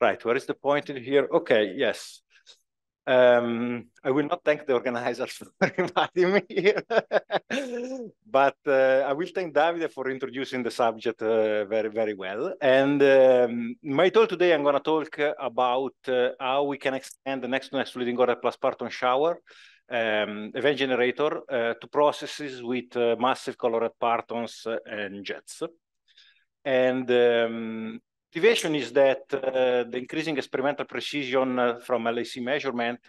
right, where is the point in here? Okay, yes. Um, I will not thank the organizers for inviting me here, but uh, I will thank Davide for introducing the subject uh, very, very well. And um, my talk today, I'm going to talk about uh, how we can extend the next to next leading order plus parton shower um, event generator uh, to processes with uh, massive colored partons uh, and jets. And um, motivation is that uh, the increasing experimental precision uh, from LAC measurement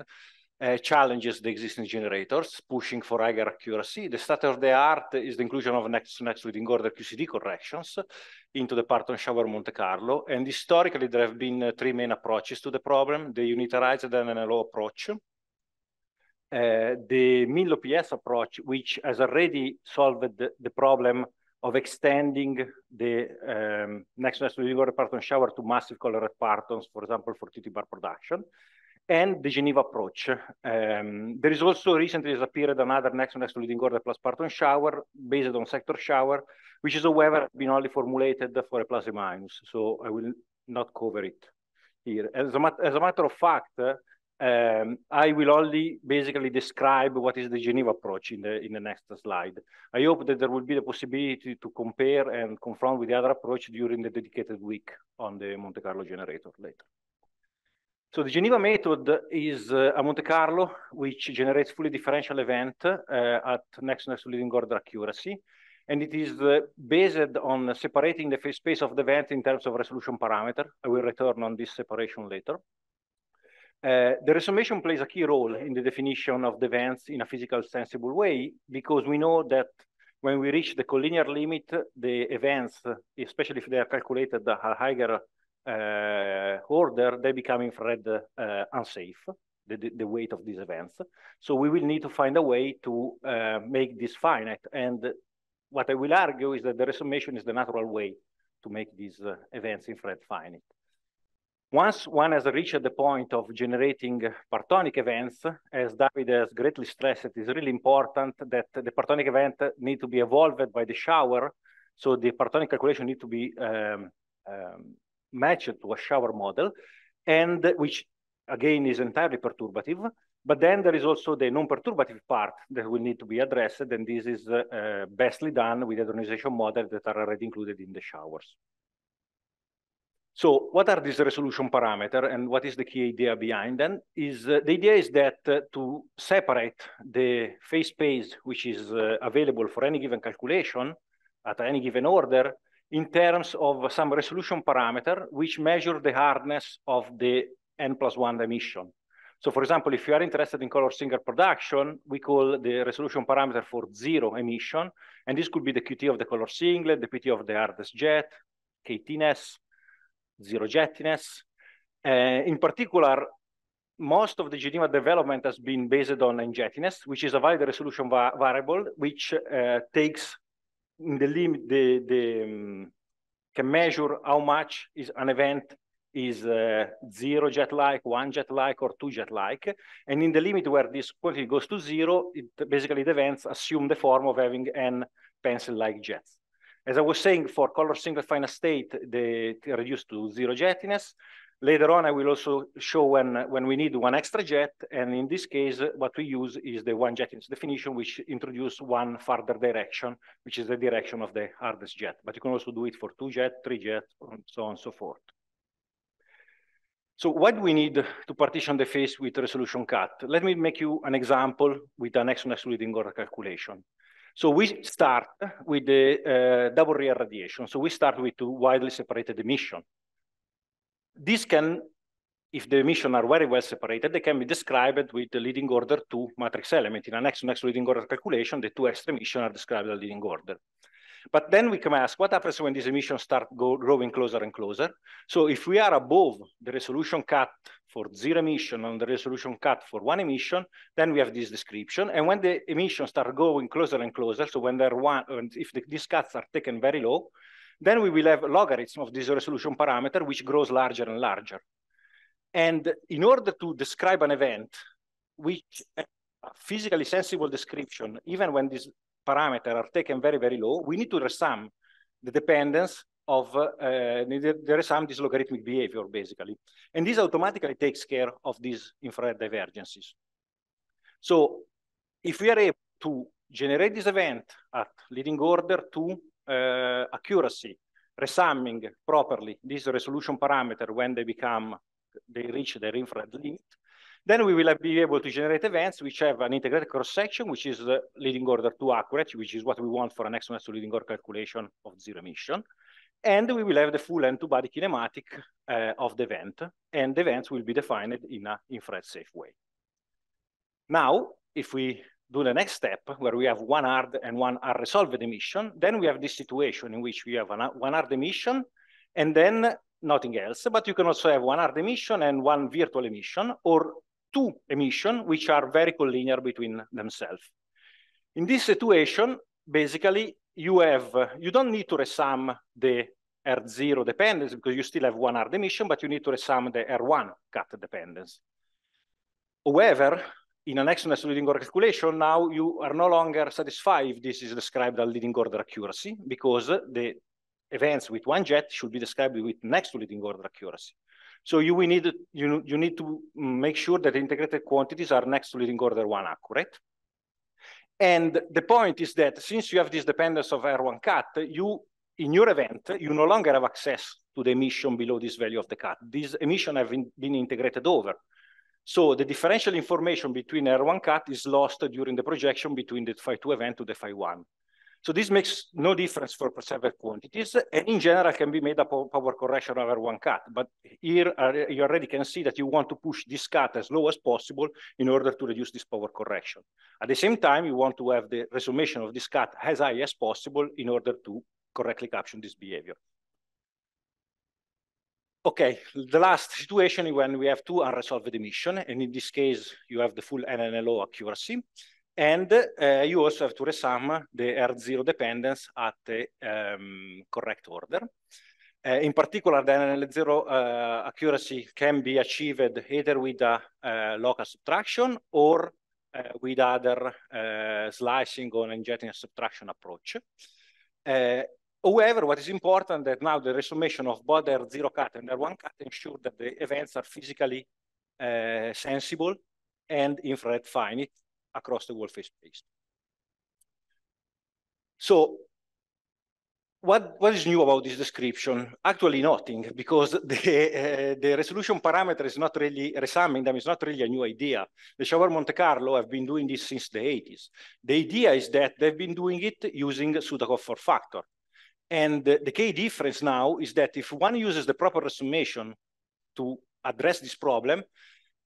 uh, challenges the existing generators, pushing for higher accuracy. The state of the art is the inclusion of next next leading order QCD corrections into the Parton shower Monte Carlo. And historically, there have been uh, three main approaches to the problem, the unitarized low approach, uh, the MIL-OPS approach, which has already solved the, the problem of extending the um, next national vigor parton shower to massive colored partons, for example, for TT bar production, and the Geneva approach. Um, there is also recently has appeared another next national leading order plus parton shower based on sector shower, which is, however, been only formulated for a plus and minus. So I will not cover it here. As a, mat as a matter of fact, uh, um, I will only basically describe what is the Geneva approach in the, in the next slide. I hope that there will be the possibility to compare and confront with the other approach during the dedicated week on the Monte Carlo generator later. So the Geneva method is uh, a Monte Carlo, which generates fully differential event uh, at next next leading order accuracy. And it is uh, based on separating the phase space of the event in terms of resolution parameter. I will return on this separation later. Uh, the resummation plays a key role in the definition of the events in a physical sensible way because we know that when we reach the collinear limit, the events, especially if they are calculated at a higher uh, order, they become infrared uh, unsafe, the, the, weight of these events. So we will need to find a way to uh, make this finite. And what I will argue is that the resummation is the natural way to make these uh, events infrared finite. Once one has reached the point of generating partonic events, as David has greatly stressed, it is really important that the partonic event need to be evolved by the shower. So the partonic calculation need to be um, um, matched to a shower model, and which again is entirely perturbative. But then there is also the non-perturbative part that will need to be addressed, and this is uh, bestly done with the hydronization model that are already included in the showers. So what are these resolution parameter and what is the key idea behind them? Is uh, the idea is that uh, to separate the phase space which is uh, available for any given calculation at any given order in terms of some resolution parameter which measure the hardness of the n plus one emission. So for example, if you are interested in color single production, we call the resolution parameter for zero emission, and this could be the QT of the color singlet, the PT of the hardest jet, kTness zero jetiness. Uh, in particular, most of the Geneva development has been based on jettiness, which is a valid resolution va variable, which uh, takes the limit, the, the um, can measure how much is an event is uh, zero jet-like, one jet-like, or two jet-like. And in the limit where this quantity goes to zero, it basically the events assume the form of having n pencil-like jets. As I was saying, for color single final state, they reduce to zero jettiness. Later on, I will also show when, when we need one extra jet. And in this case, what we use is the one jettiness definition, which introduces one further direction, which is the direction of the hardest jet. But you can also do it for two jet, three jet, and so on and so forth. So what do we need to partition the face with resolution cut? Let me make you an example with an exponential leading order calculation. So we start with the uh, double rear radiation. So we start with two widely separated emission. This can, if the emission are very well separated, they can be described with the leading order two matrix element. In an next, next leading order calculation, the two extra emission are described as leading order. But then we can ask what happens when these emissions start go, growing closer and closer. So if we are above the resolution cut for zero emission and the resolution cut for one emission, then we have this description. And when the emissions start going closer and closer, so when they're one, if the, these cuts are taken very low, then we will have logarithm of this resolution parameter, which grows larger and larger. And in order to describe an event, which a physically sensible description, even when this parameter are taken very, very low, we need to resum the dependence of uh, there is some logarithmic behavior, basically. And this automatically takes care of these infrared divergences. So if we are able to generate this event at leading order to uh, accuracy, resumming properly this resolution parameter when they become, they reach their infrared limit, then we will be able to generate events which have an integrated cross-section, which is the leading order to accurate, which is what we want for an excellence to leading order calculation of zero emission. And we will have the full end-to-body kinematic uh, of the event, and the events will be defined in an infrared-safe way. Now, if we do the next step, where we have one hard and one unresolved emission, then we have this situation in which we have an, one hard emission, and then nothing else, but you can also have one hard emission and one virtual emission, or two emissions which are very collinear between themselves. In this situation, basically, you have, you don't need to resum the R0 dependence because you still have one R emission, but you need to resum the R1 cut dependence. However, in an excellent leading order calculation, now you are no longer satisfied if this is described as leading order accuracy because the events with one jet should be described with next to leading order accuracy. So you will need you, you need to make sure that integrated quantities are next to leading order one accurate. And the point is that since you have this dependence of R1 cut, you in your event, you no longer have access to the emission below this value of the cut. This emission have been, been integrated over. So the differential information between R1 cut is lost during the projection between the phi 2 event to the phi 1. So this makes no difference for preserved quantities, and in general can be made a power correction over one cut. But here uh, you already can see that you want to push this cut as low as possible in order to reduce this power correction. At the same time, you want to have the resolution of this cut as high as possible in order to correctly capture this behavior. Okay, the last situation is when we have two unresolved emission, and in this case, you have the full NNLO accuracy. And uh, you also have to resum the R0 dependence at the um, correct order. Uh, in particular, the NL0 uh, eh, accuracy can be achieved either with a local subtraction or with other slicing or injecting subtraction approach. However, what is important that now the resummation of both R0 cut and R1 cut ensure that the events are physically uh, sensible and infrared finite across the face space. So what, what is new about this description? Actually nothing, because the, uh, the resolution parameter is not really, resumming them is not really a new idea. The Shower Monte Carlo have been doing this since the 80s. The idea is that they've been doing it using Sudakov four factor. And the, the key difference now is that if one uses the proper resolution to address this problem,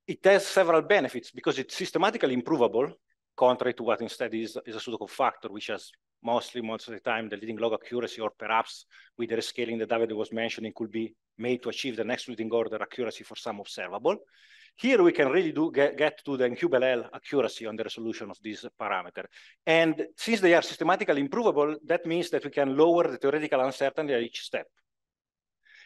it has several benefits because it's systematically improvable, contrary to what instead is, is a pseudocode factor, which has mostly, most of the time, the leading log accuracy, or perhaps with the rescaling that David was mentioning, could be made to achieve the next leading order accuracy for some observable. Here we can really do get, get to the NQBLL accuracy on the resolution of this parameter. And since they are systematically improvable, that means that we can lower the theoretical uncertainty at each step.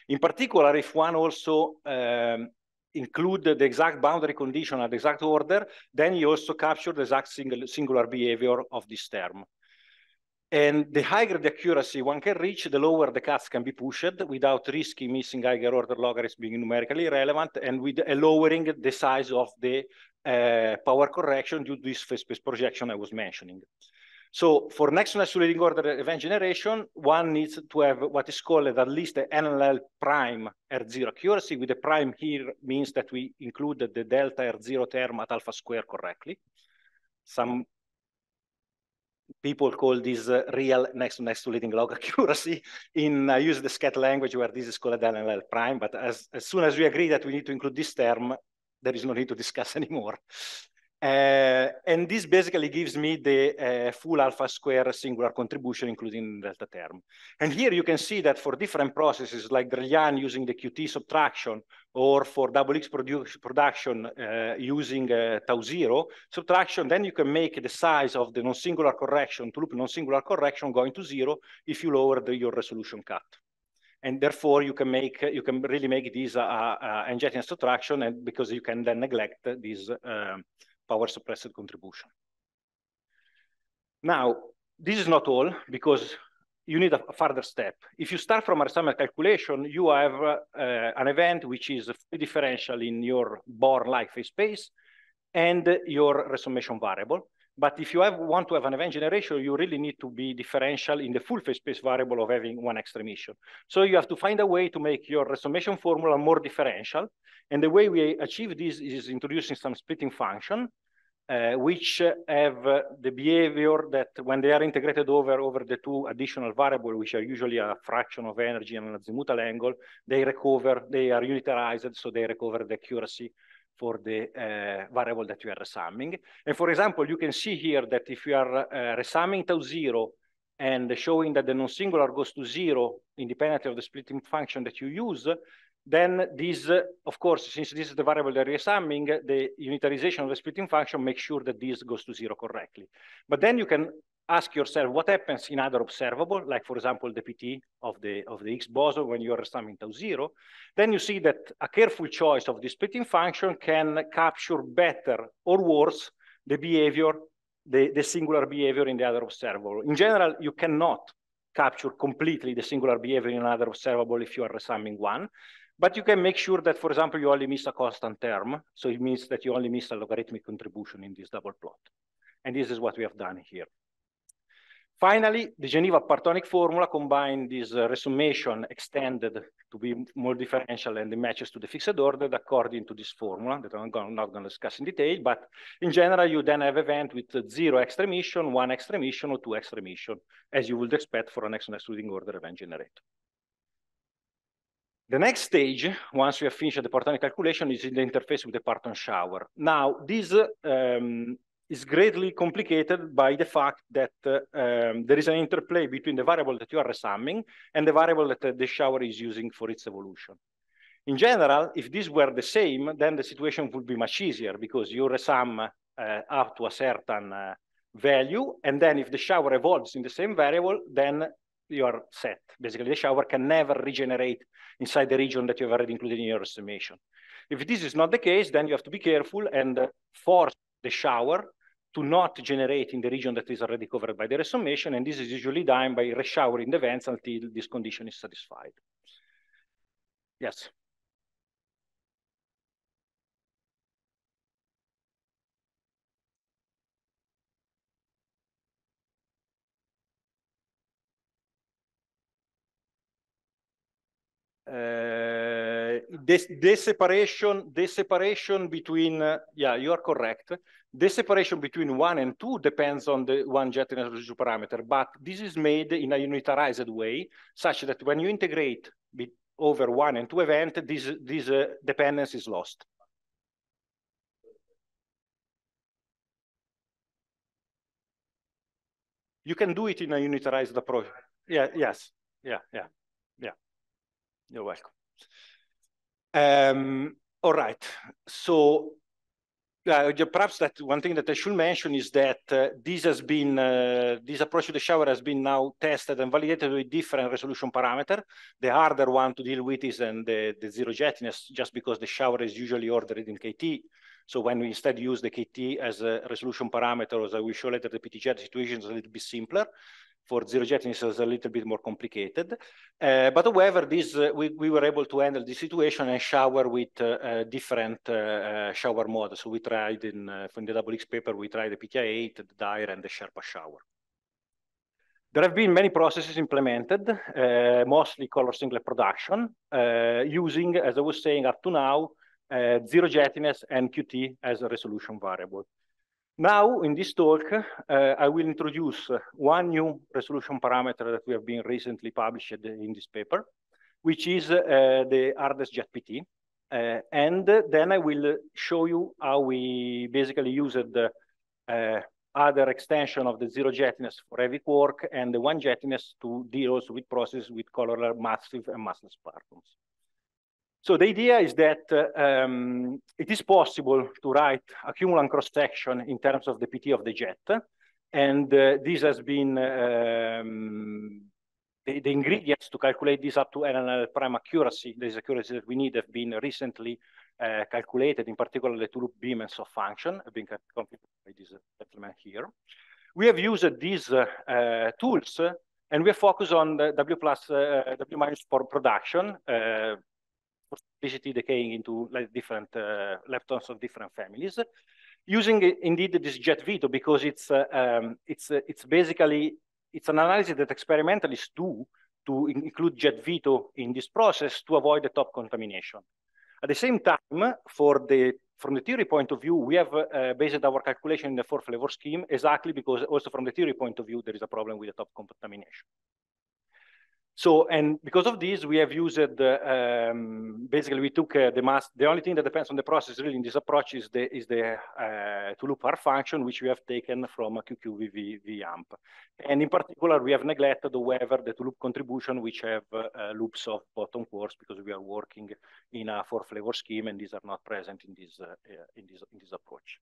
In particular, if one also um, include the exact boundary condition at exact order, then you also capture the exact single, singular behavior of this term. And the higher the accuracy one can reach, the lower the cuts can be pushed without risking missing higher order logarithms being numerically relevant, and with a lowering the size of the uh, power correction due to this phase space projection I was mentioning. So for next leading order event generation, one needs to have what is called at least an NLL prime R0 accuracy with the prime here means that we included the delta R0 term at alpha square correctly. Some people call this uh, real next to next to leading log accuracy in uh, use the scat language where this is called NLL prime. But as, as soon as we agree that we need to include this term, there is no need to discuss anymore. Eh, and this basically gives me the eh, full alpha square singular contribution, including the delta term. And here you can see that for different processes like Drellian using the QT subtraction or for double X produ production uh, using uh, tau zero subtraction, then you can make the size of the non-singular correction to loop non-singular correction going to zero if you lower the, your resolution cut. And therefore, you can make you can really make this uh, uh, subtraction, and because you can then neglect this um, power suppressed contribution. Now, this is not all because you need a further step. If you start from a resummation calculation, you have uh, an event which is differential in your Born life space and your resummation variable. But if you have, want to have an event generation, you really need to be differential in the full phase space variable of having one extra emission. So you have to find a way to make your resummation formula more differential. And the way we achieve this is introducing some splitting function uh, which have uh, the behavior that when they are integrated over over the two additional variables, which are usually a fraction of energy and an azimuthal angle, they recover, they are unitarized, so they recover the accuracy for the uh, variable that you are resumming. And for example, you can see here that if you are uh, resumming tau zero and showing that the non-singular goes to zero independently of the splitting function that you use, then this, uh, of course, since this is the variable that we're summing, the unitarization of the splitting function makes sure that this goes to zero correctly. But then you can ask yourself what happens in other observable, like for example, the PT of the, of the X boson when you are summing tau zero. Then you see that a careful choice of the splitting function can capture better or worse the behavior, the, the singular behavior in the other observable. In general, you cannot capture completely the singular behavior in another observable if you are resumming one. But you can make sure that, for example, you only miss a constant term. So it means that you only miss a logarithmic contribution in this double plot. And this is what we have done here. Finally, the Geneva partonic formula combines this uh, resummation extended to be more differential and it matches to the fixed order according to this formula that I'm gonna, not going to discuss in detail. But in general, you then have event with uh, zero extra emission, one extra emission, or two extra emission, as you would expect for an extra excluding order event generator. The next stage, once we have finished the Parton calculation, is in the interface with the Parton shower. Now, this um, is greatly complicated by the fact that uh, um, there is an interplay between the variable that you are resumming and the variable that uh, the shower is using for its evolution. In general, if this were the same, then the situation would be much easier because you resum uh, up to a certain uh, value, and then if the shower evolves in the same variable, then you are set. Basically, the shower can never regenerate inside the region that you've already included in your estimation. If this is not the case, then you have to be careful and force the shower to not generate in the region that is already covered by the resummation, and this is usually done by reshowering the vents until this condition is satisfied. Yes. Eh, the, separation, the separation between, yeah, you are correct. The separation between one and two depends on the one jet energy parameter, but this is made in a unitarized way, such that when you integrate over one and two event, this, this uh, dependence is lost. You can do it in a unitarized approach. Yeah, yes, yeah, yeah, yeah. You're welcome. Um, all right. So uh, perhaps that one thing that I should mention is that uh, this has been uh, this approach to the shower has been now tested and validated with different resolution parameter. The harder one to deal with is then the, the zero jettiness, just because the shower is usually ordered in KT. So when we instead use the KT as a resolution parameter, as I will show later, the PTJ situation is a little bit simpler for zero jetting is a little bit more complicated. Uh, but however, this uh, we, we were able to handle the situation and shower with uh, different uh, uh, shower modes. So we tried uh, in the double X paper, we tried the PKI 8 the Dire, and the Sherpa shower. There have been many processes implemented, mostly color singlet production, using, as I was saying up to now, zero jettiness and QT as a resolution variable. Now, in this talk, uh, I will introduce one new resolution parameter that we have been recently published in this paper, which is uh, the RDES JetPT. Uh, and then I will show you how we basically used the uh, other extension of the zero jetiness for heavy quark and the one jetiness to deal also with processes with color massive and massless partons. So the idea is that uh, um, it is possible to write a cumulant cross-section in terms of the PT of the jet. And uh, this has been, um, the, the, ingredients to calculate this up to NNL prime accuracy, These accuracy that we need have been recently uh, calculated, in particular the two-loop beamers of function have been computed by this uh, gentleman here. We have used these uh, uh, tools and we focus on the W plus uh, W minus for production, uh, basically decaying into like different uh, leptons of different families. Using uh, indeed this jet veto because it's uh, um, it's uh, it's basically it's an analysis that experimentalists do to in include jet veto in this process to avoid the top contamination. At the same time, for the from the theory point of view, we have uh, based our calculation in the four flavor scheme exactly because also from the theory point of view, there is a problem with the top contamination. So, and because of this, we have used uh, um, basically we took uh, the mass. The only thing that depends on the process really in this approach is the is the uh, to loop R function, which we have taken from QQVV VAMP. And in particular, we have neglected, however, the to loop contribution, which have uh, uh, loops of bottom quarks because we are working in a four flavor scheme, and these are not present in this uh, in this in this approach.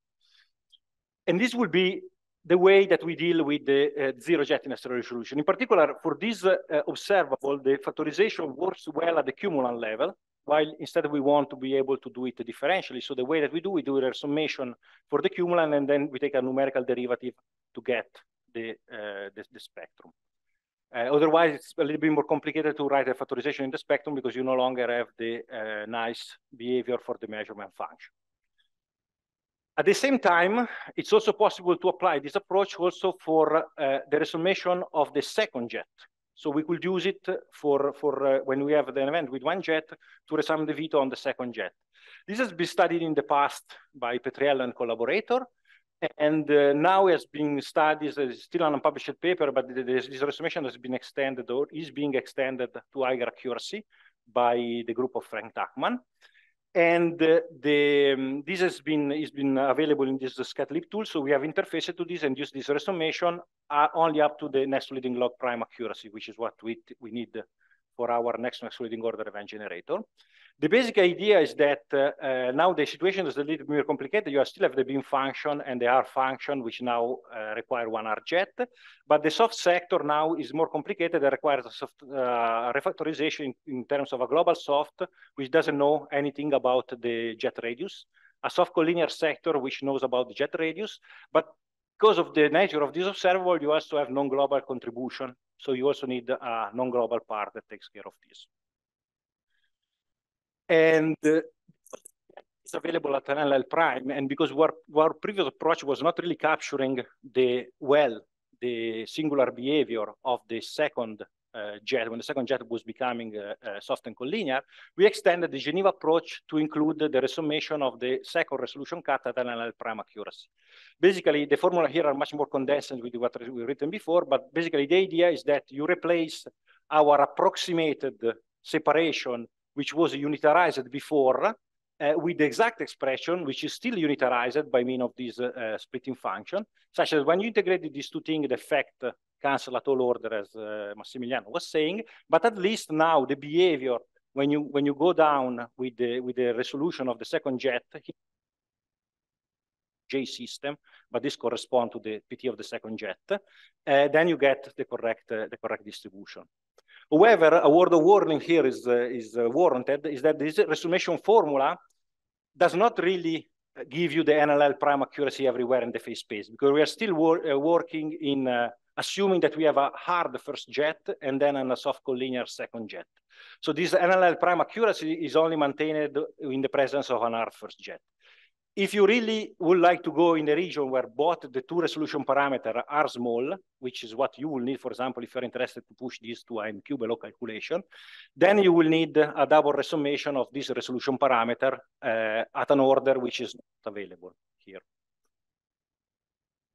And this will be the way that we deal with the uh, zero jettiness resolution. In particular, for this uh, observable, the factorization works well at the cumulant level, while instead we want to be able to do it differentially. So the way that we do, we do a summation for the cumulant, and then we take a numerical derivative to get the, uh, the, the, spectrum. Uh, otherwise, it's a little bit more complicated to write a factorization in the spectrum because you no longer have the uh, nice behavior for the measurement function. At the same time, it's also possible to apply this approach also for uh, the resummation of the second jet. So we could use it for, for uh, when we have an event with one jet to resum the veto on the second jet. This has been studied in the past by Petriel and collaborator, and uh, now has been studied, it's still an unpublished paper, but this, this resummation has been extended or is being extended to higher accuracy by the group of Frank Tuckman. And uh, the, um, this has been, has been available in this scatlib tool. So we have interfaced to this and used this resomation uh, only up to the next leading log prime accuracy, which is what we, we need for our next excluding order event generator. The basic idea is that uh, now the situation is a little bit more complicated. You still have the beam function and the R function, which now uh, require one R jet, but the soft sector now is more complicated and requires a soft uh, refactorization in, in terms of a global soft, which doesn't know anything about the jet radius, a soft collinear sector, which knows about the jet radius, but because of the nature of this observable, you also have non-global contribution so you also need a non-global part that takes care of this. And uh, it's available at an LL prime. And because our, our previous approach was not really capturing the well, the singular behavior of the second jet, uh, when the second jet was becoming uh, uh, soft and collinear, we extended the Geneva approach to include the resummation of the second resolution cut at an prime accuracy. Basically, the formula here are much more condensed with what we've written before, but basically the idea is that you replace our approximated separation, which was unitarized before, uh, with the exact expression, which is still unitarized by means of this uh, splitting function, such as when you integrated these two things, the effect cancel at all order, as uh, eh, Massimiliano was saying. But at least now the behavior, when you when you go down with the with the resolution of the second jet, J system, but this corresponds to the PT of the second jet, uh, then you get the correct uh, the correct distribution. However, a word of warning here is uh, is warranted is that this resummation formula does not really give you the NLL prime accuracy everywhere in the phase space because we are still wor working in assuming that we have a hard first jet and then a soft collinear second jet. So this NLL prime accuracy is only maintained in the presence of an hard first jet. If you really would like to go in a region where both the two resolution parameters are small, which is what you will need, for example, if you're interested to push this to IMQ below calculation, then you will need a double resummation of this resolution parameter uh, at an order which is not available here.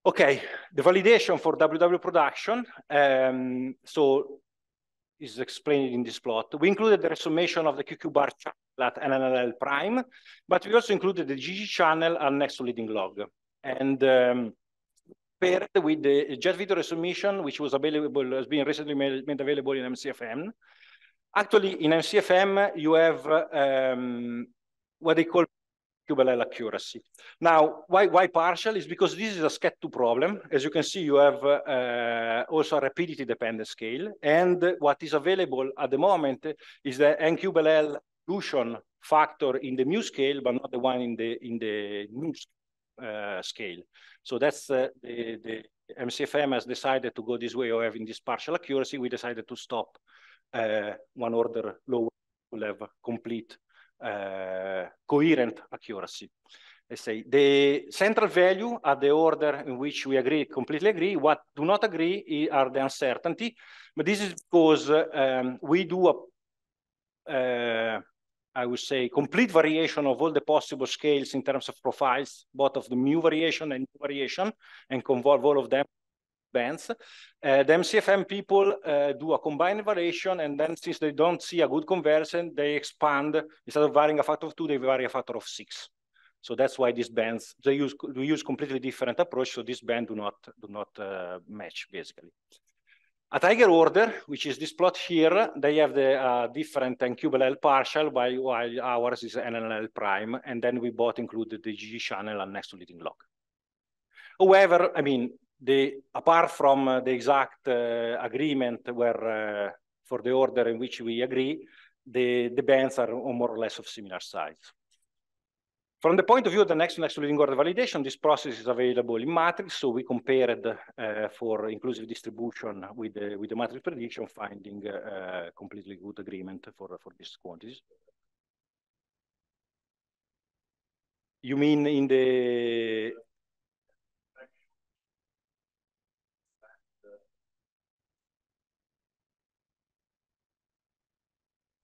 Okay, the validation for WW production, um, so is explained in this plot. We included the resummation of the QQ bar channel at NNLL prime, but we also included the GG channel and next to leading log. And um, paired with the jet video resummation, which was available, has been recently made, made available in MCFM. Actually, in MCFM, you have um, what they call Kubelel accuracy. Now, why, why partial is because this is a SCAT2 problem. As you can see, you have uh, also a rapidity dependent scale. And what is available at the moment is the NQBLL solution factor in the mu scale, but not the one in the in the nu uh, scale. So that's uh, the, the MCFM has decided to go this way of having this partial accuracy. We decided to stop uh, one order lower We'll have complete Eh, coherent accuracy. Let's say the central value are the order in which we agree, completely agree. What do not agree are the uncertainty, but this is because um, we do a uh, I would say, complete variation of all the possible scales in terms of profiles, both of the mu variation and variation, and convolve all of them bands. Uh, the MCFM people uh, do a combined variation, and then since they don't see a good conversion, they expand. Instead of varying a factor of two, they vary a factor of six. So that's why these bands they use we use completely different approach. So these bands do not do not uh, match basically. A tiger order, which is this plot here, they have the uh, different NQLL partial, while, while ours is NLL prime, and then we both included the GG channel and next to leading log. However, I mean, the, apart from uh, the exact uh, agreement where uh, for the order in which we agree, the, the bands are more or less of similar size. From the point of view of the next next leading order validation, this process is available in matrix. So we compared uh, for inclusive distribution with the, with the matrix prediction, finding uh, completely good agreement for, for these quantities. You mean in the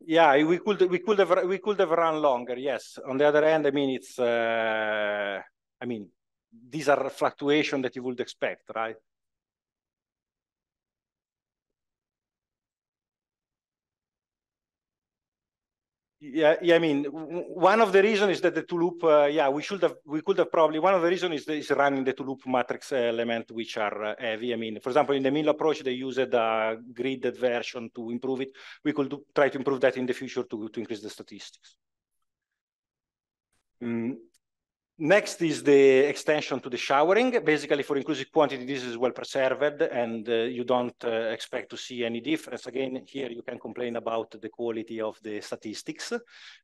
yeah, we could we could have we could have run longer. Yes. On the other hand, I mean, it's uh, I mean, these are fluctuation that you would expect, right? yeah, yeah. I mean, one of the reasons is that the two-loop, uh, yeah, we should have, we could have probably, one of the reasons is, is running the two-loop matrix element, which are uh, heavy. I mean, for example, in the mill approach, they used a uh, gridded version to improve it. We could do, try to improve that in the future to, to increase the statistics. Mm. Next is the extension to the showering. Basically, for inclusive quantity, this is well preserved, and uh, you don't uh, expect to see any difference. Again, here you can complain about the quality of the statistics,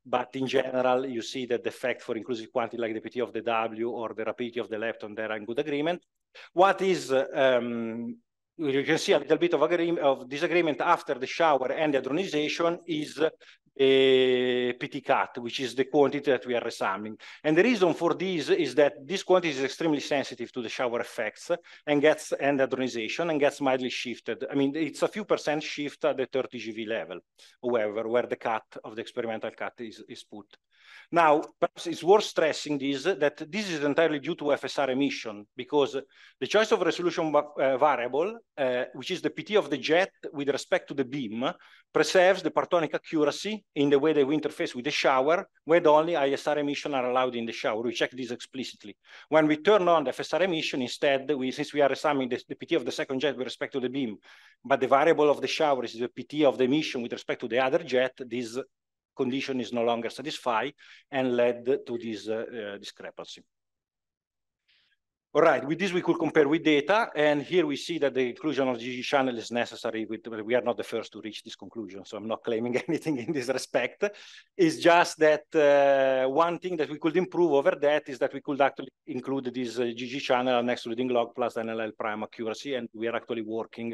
but in general, you see that the fact for inclusive quantity, like the PT of the W or the rapidity of the lepton, there are in good agreement. What is um, you can see a little bit of, of, disagreement after the shower and the adronization is PT cut, which is the quantity that we are resuming, And the reason for this is that this quantity is extremely sensitive to the shower effects and gets and hadronization and gets mildly shifted. I mean, it's a few percent shift at the 30 GV level, however, where the cut of the experimental cut is, is put. Now, perhaps it's worth stressing this, that this is entirely due to FSR emission, because the choice of resolution uh, variable, uh, which is the PT of the jet with respect to the beam, preserves the partonic accuracy in the way that we interface with the shower, where only ISR emission are allowed in the shower. We check this explicitly. When we turn on the FSR emission, instead, we, since we are assuming the, the PT of the second jet with respect to the beam, but the variable of the shower is the PT of the emission with respect to the other jet, this condition is no longer satisfied and led to this uh, discrepancy. All right, with this we could compare with data, and here we see that the inclusion of GG channel is necessary. With, we are not the first to reach this conclusion, so I'm not claiming anything in this respect. It's just that uh, one thing that we could improve over that is that we could actually include this uh, GG channel and excluding log plus NLL prime accuracy, and we are actually working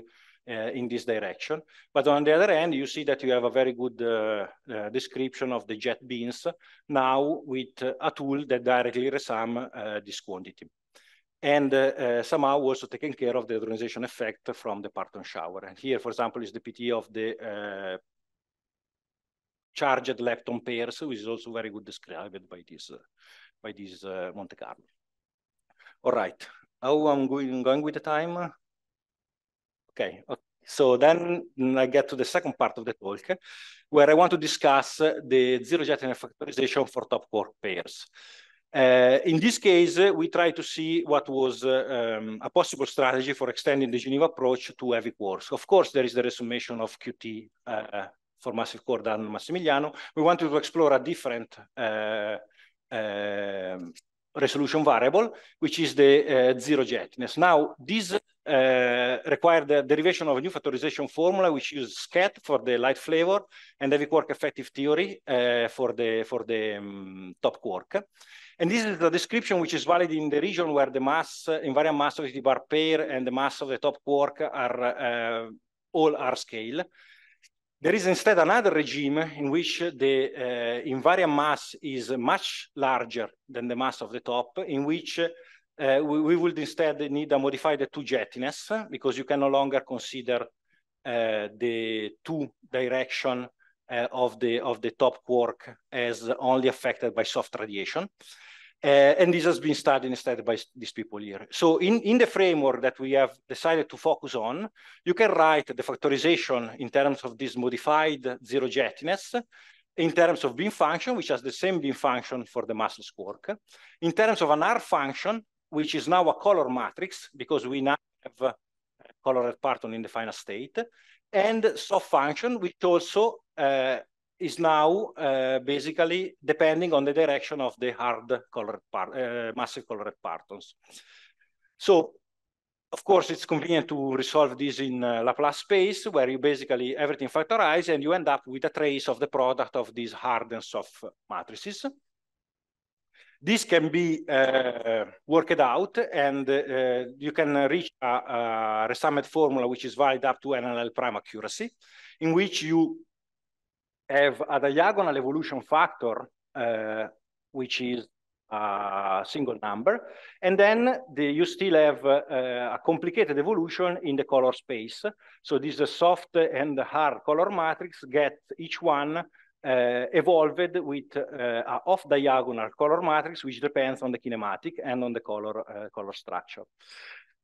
uh, in this direction. But on the other end, you see that you have a very good uh, uh, description of the jet beans now with a tool that directly resum uh, this quantity and uh, uh, somehow also taking care of the hydronization effect from the parton shower. And here, for example, is the PT of the uh, charged lepton pairs, which is also very good described by this uh, by this uh, Monte Carlo. All right, how I'm going, going with the time? Okay. So then I get to the second part of the talk, where I want to discuss the zero jet factorization for top core pairs. Uh, in this case, uh, we try to see what was uh, um, a possible strategy for extending the Geneva approach to heavy quarks. Of course, there is the resummation of QT uh, uh, for massive core done Massimiliano. We wanted to explore a different uh, um, resolution variable, which is the zero jetness. Now, this uh, require the derivation of a new factorization formula, which uses scat for the light flavor and heavy quark effective theory uh, for the for the um, top quark. And this is the description which is valid in the region where the mass, uh, invariant mass of the bar pair and the mass of the top quark are uh, all R scale. There is instead another regime in which the uh, invariant mass is much larger than the mass of the top, in which uh, we, we, would instead need to modify the two jettiness because you can no longer consider uh, the two direction uh, of the of the top quark as only affected by soft radiation. Uh, and this has been studied instead by these people here. So in, in the framework that we have decided to focus on, you can write the factorization in terms of this modified zero jetness, in terms of beam function, which has the same beam function for the muscle squark, in terms of an R function, which is now a color matrix, because we now have colored parton in the final state, and soft function, which also uh, is now uh, basically depending on the direction of the hard colored part, uh, massive colored partons. So, of course, it's convenient to resolve this in uh, Laplace space, where you basically everything factorize and you end up with a trace of the product of these hard and soft matrices. This can be uh, worked out, and uh, you can reach a, a resummed formula which is valid up to NLL prime accuracy, in which you have a diagonal evolution factor, uh, which is a single number. And then the, you still have uh, a complicated evolution in the color space. So this soft and hard color matrix get each one uh, evolved with uh, off diagonal color matrix, which depends on the kinematic and on the color, uh, color structure.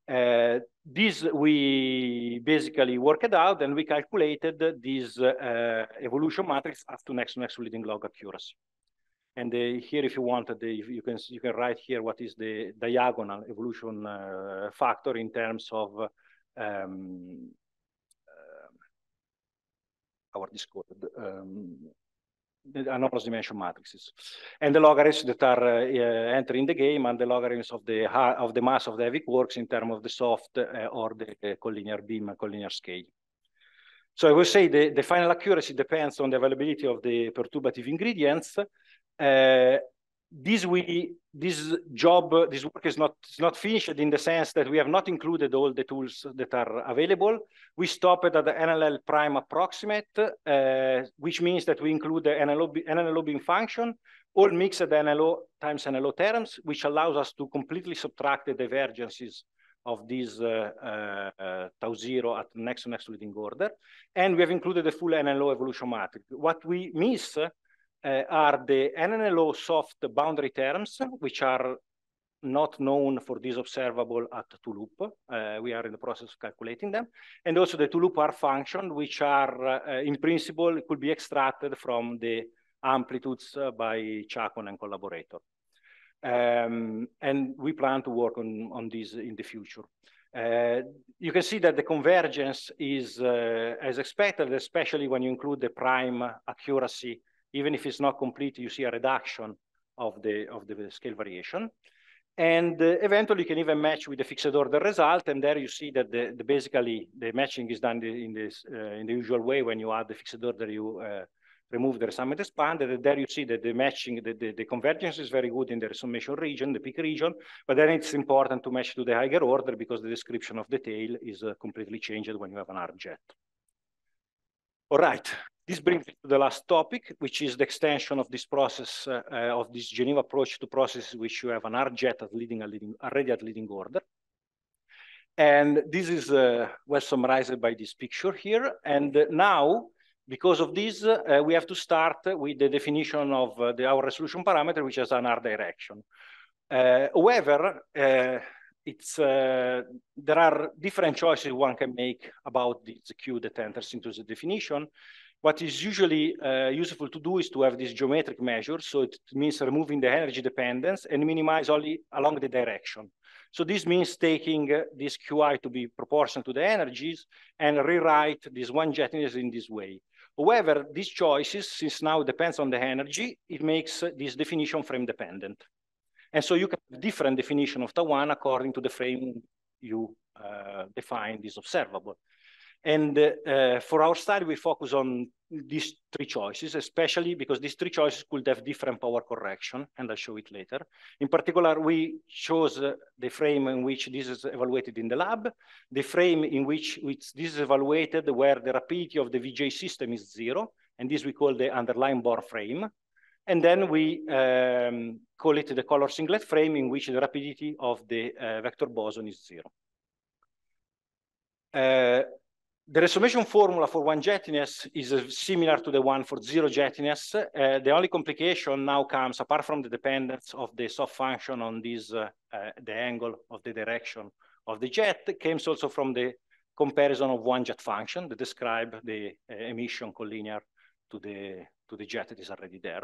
Uh, this we basically worked out and we calculated this uh, evolution matrix up to next next leading log accuracy. And uh, here, if you want, you can you can write here what is the diagonal evolution uh, factor in terms of uh, um, uh, our discord. Um, anomalous dimension matrices. And the logarithms that are uh, entering the game and the logarithms of the of the mass of the heavy quarks in terms of the soft uh, or the uh, collinear beam, collinear scale. So I would say the, the final accuracy depends on the availability of the perturbative ingredients. Uh, this we this job this work is not is not finished in the sense that we have not included all the tools that are available we stopped at the nll prime approximate uh, which means that we include the nlo nlo bin function all mixed nlo times nlo terms which allows us to completely subtract the divergences of these uh, uh, tau zero at next next leading order and we have included the full nlo evolution matrix what we miss uh, are the NNLO soft boundary terms, which are not known for this observable at two-loop. Uh, we are in the process of calculating them. And also the two-loop R function, which are, uh, uh in principle, could be extracted from the amplitudes uh, by Chacon and collaborator. Um, and we plan to work on, on this in the future. Uh, you can see that the convergence is as expected, especially when you include the prime accuracy even if it's not complete, you see a reduction of the, of the scale variation. And uh, eventually you can even match with the fixed order result. And there you see that the, the basically the matching is done in this uh, in the usual way. When you add the fixed order, you uh, remove the resummate expanded. And there you see that the matching, the, the, the, convergence is very good in the resummation region, the peak region. But then it's important to match to the higher order because the description of the tail is uh, completely changed when you have an arc jet. All right, this brings me to the last topic, which is the extension of this process, uh, uh of this Geneva approach to processes which you have an RJET at leading, leading, already at leading order. And this is uh, well summarized by this picture here. And now, because of this, uh, we have to start with the definition of uh, the, our resolution parameter, which is an R direction. Uh, however, it's uh, there are different choices one can make about the, the, queue that enters into the definition. What is usually uh, useful to do is to have this geometric measure. So it means removing the energy dependence and minimize only along the direction. So this means taking uh, this QI to be proportional to the energies and rewrite this one jet in this way. However, these choices, since now depends on the energy, it makes uh, this definition frame dependent. And so you can have different definition of the one according to the frame you uh, define this observable. And uh, for our study, we focus on these three choices, especially because these three choices could have different power correction, and I'll show it later. In particular, we chose uh, the frame in which this is evaluated in the lab, the frame in which this is evaluated where the rapidity of the VJ system is zero, and this we call the underlying bar frame. And then we um, call it the color singlet frame in which the rapidity of the uh, vector boson is zero. Uh, the resummation formula for one jettiness is uh, similar to the one for zero jettiness. Uh, the only complication now comes, apart from the dependence of the soft function on this, uh, uh, the angle of the direction of the jet, comes also from the comparison of one jet function that describe the uh, emission collinear to the, to the jet that is already there.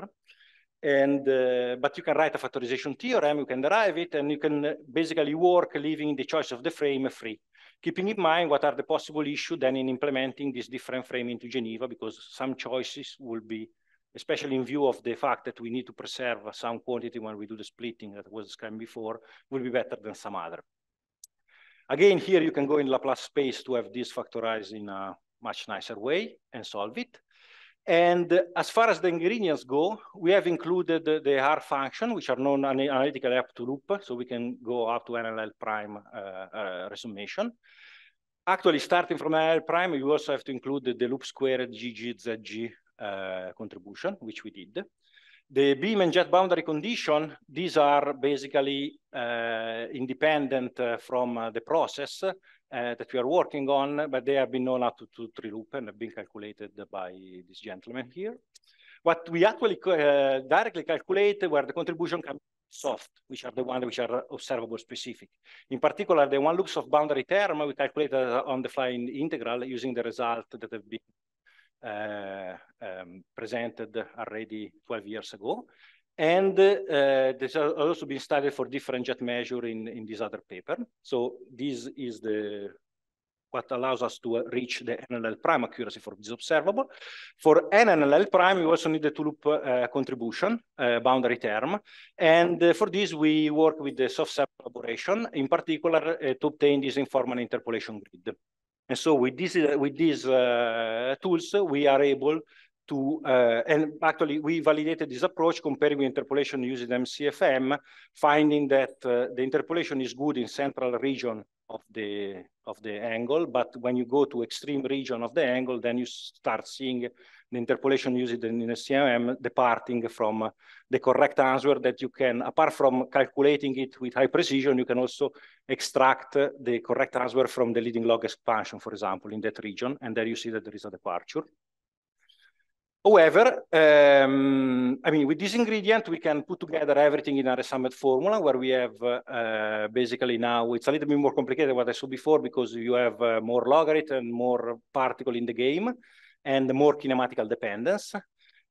And, uh, but you can write a factorization theorem, you can derive it, and you can basically work leaving the choice of the frame free keeping in mind what are the possible issues then in implementing this different frame into Geneva, because some choices will be, especially in view of the fact that we need to preserve some quantity when we do the splitting that was described before, will be better than some other. Again, here you can go in Laplace space to have this factorized in a much nicer way and solve it. And as far as the ingredients go, we have included the, the R function, which are known analytical up to loop, so we can go up to NLL prime uh, uh, resummation. Actually, starting from NLL prime, you also have to include the, the loop squared GGZG uh, contribution, which we did. The beam and jet boundary condition, these are basically uh, independent uh, from uh, the process uh, that we are working on, but they have been known up to, two, three loop and have been calculated by this gentleman here. What we actually uh, directly calculate where the contribution comes soft, which are the ones which are observable specific. In particular, the one loops of boundary term we calculated uh, on the fly in integral using the result that have been uh, um, presented already 12 years ago. And uh, this has also been studied for different jet measure in, in this other paper. So this is the what allows us to uh, reach the NLL prime accuracy for this observable. For NLL prime, we also need the two-loop uh, contribution uh, boundary term. And uh, for this, we work with the soft collaboration, in particular, uh, to obtain this informal interpolation grid. And so with, this, uh, with these tools, we are able to, uh, and actually we validated this approach comparing with interpolation using MCFM, finding that uh, the interpolation is good in central region of the, of the angle, but when you go to extreme region of the angle, then you start seeing the interpolation used in SCMM departing from the correct answer that you can, apart from calculating it with high precision, you can also extract the correct answer from the leading log expansion, for example, in that region. And there you see that there is a departure. However, um, I mean, with this ingredient, we can put together everything in our summation formula where we have uh, basically now, it's a little bit more complicated what I saw before because you have uh, more logarithm and more particle in the game and more kinematical dependence. Uh,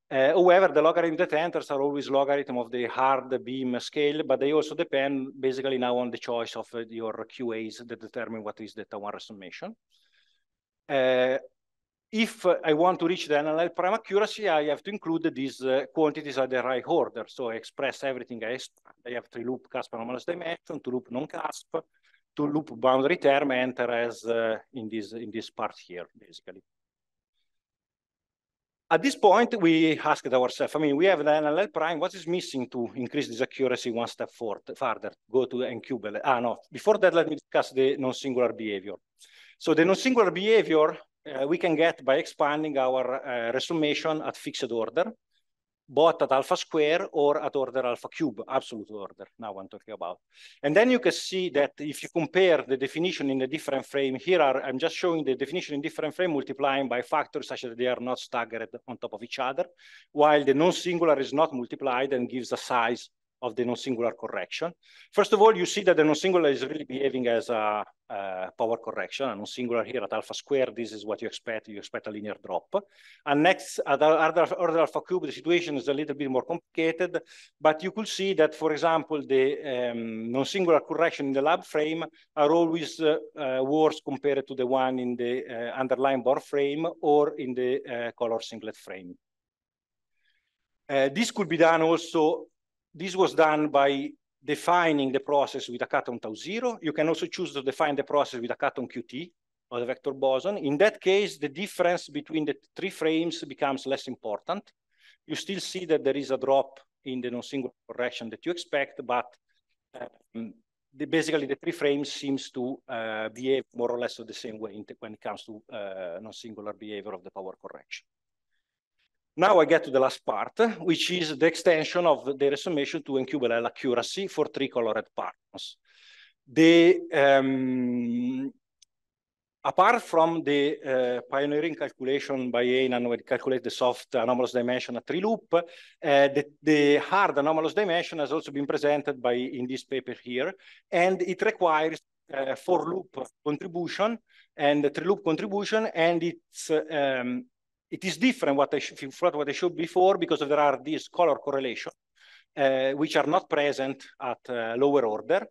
however, the logarithm enters are always logarithm of the hard beam scale, but they also depend basically now on the choice of uh, your QAs that determine what is the Tawara resummation. Uh, if uh, I want to reach the NLL prime accuracy, I have to include these uh, quantities at the right order. So I express everything I I have to loop CASP anomalous dimension, to loop non-CASP, to loop boundary term, enter as uh, in, this, in this part here, basically. At this point, we asked ourselves, I mean, we have the NLL prime, what is missing to increase this accuracy one step further? Go to NQBL. Ah, no, before that, let me discuss the non-singular behavior. So the non-singular behavior uh, we can get by expanding our uh, at fixed order, both at alpha square or at order alpha cube, absolute order, now I'm talking about. And then you can see that if you compare the definition in the different frame, here are, I'm just showing the definition in different frame multiplying by factors such that they are not staggered on top of each other, while the non-singular is not multiplied and gives a size of the non-singular correction. First of all, you see that the non-singular is really behaving as a, a power correction, a non-singular here at alpha squared, this is what you expect, you expect a linear drop. And next, at order, order alpha cube, the situation is a little bit more complicated, but you could see that, for example, the um, non-singular correction in the lab frame are always uh, uh, worse compared to the one in the uh, underlying bar frame or in the uh, color singlet frame. Uh, this could be done also this was done by defining the process with a on tau zero. You can also choose to define the process with a on QT or the vector boson. In that case, the difference between the three frames becomes less important. You still see that there is a drop in the non-singular correction that you expect, but um, the, basically the three frames seems to uh, behave more or less the same way when it comes to uh, non-singular behavior of the power correction. Now I get to the last part, which is the extension of the resummation to NQLL accuracy for three-colored partners. The, um, apart from the uh, pioneering calculation by Einan when calculate the soft anomalous dimension at three-loop, uh, the, the, hard anomalous dimension has also been presented by in this paper here, and it requires uh, four-loop contribution and the three-loop contribution, and it's um, it is different what I from what I showed before because there are these color correlation, uh, which are not present at uh, lower order,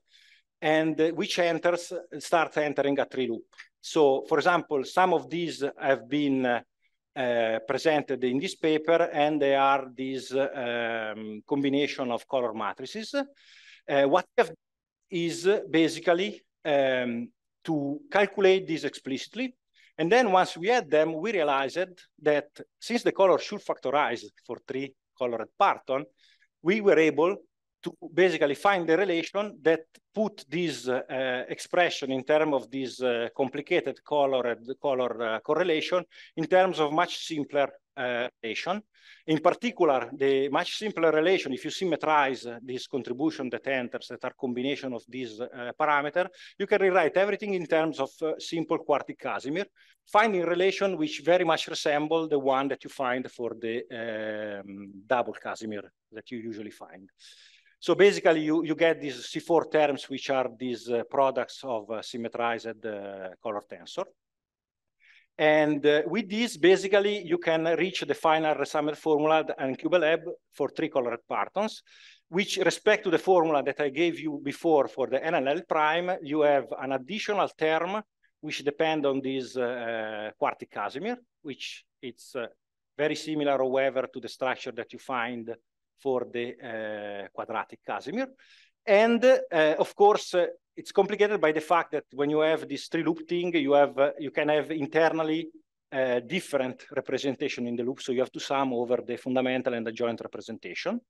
and uh, which enters uh, starts entering a tree loop. So, for example, some of these have been uh, uh, presented in this paper, and they are these um, combination of color matrices. what we have is basically um, to calculate this explicitly and then once we had them, we realized that since the color should factorize for three colored parton, we were able to basically find the relation that put this uh, expression in terms of this uh, complicated color color uh, correlation in terms of much simpler uh, relation. In particular, the much simpler relation, if you symmetrize this contribution that enters that are combination of these uh, parameter, you can rewrite everything in terms of uh, simple quartic Casimir, finding relation which very much resemble the one that you find for the um, double Casimir that you usually find. So basically, you, you get these C4 terms, which are these uh, products of uh, symmetrized uh, color tensor. And uh, with this, basically, you can reach the final resummit formula and cubelab for three colored partons, which respect to the formula that I gave you before for the NNL prime, you have an additional term which depend on this uh, quartic Casimir, which it's very similar, however, to the structure that you find for the eh, quadratic Casimir. And eh, of course, it's complicated by the fact that when you have this three loop thing, you have uh, you can have internally uh, different representation in the loop. So you have to sum over the fundamental and the joint representation.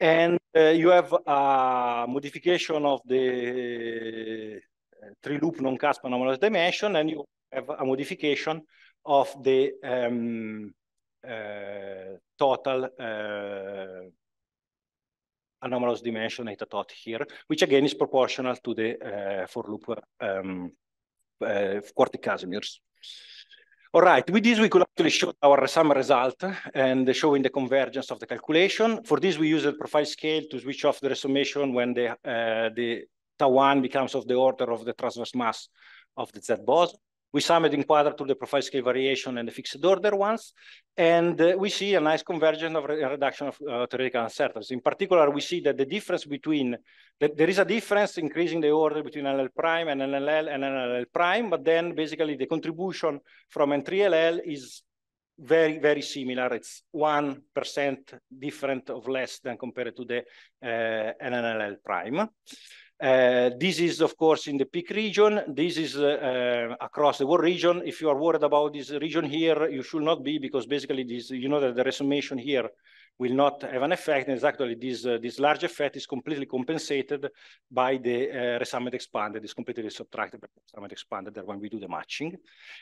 And uh, you have a modification of the three loop non casimir anomalous dimension, and you have a modification of the um, total eh, anomalous dimension data tot here, which again is proportional to the eh, for loop um, ehm, eh, quartic Casimirs. All right, with this, we could actually show our sum result and showing the convergence of the calculation. For this, we use the profile scale to switch off the resummation when the, uh, the tau1 becomes of the order of the transverse mass of the z-boson. We summed in Quadra to the profile scale variation and the fixed order ones, and uh, we see a nice convergence of re reduction of uh, theoretical uncertainties. In particular, we see that the difference between, that there is a difference increasing the order between LL prime and LLL and LLL prime, but then basically the contribution from N3LL is very, very similar. It's 1% different of less than compared to the uh, prime. Uh, this is, of course, in the peak region. This is uh, uh, across the whole region. If you are worried about this region here, you should not be because basically this, you know that the resumption here will not have an effect. And it's actually this, uh, this large effect is completely compensated by the uh, resummit expanded, It's completely subtracted by resummit expanded that when we do the matching.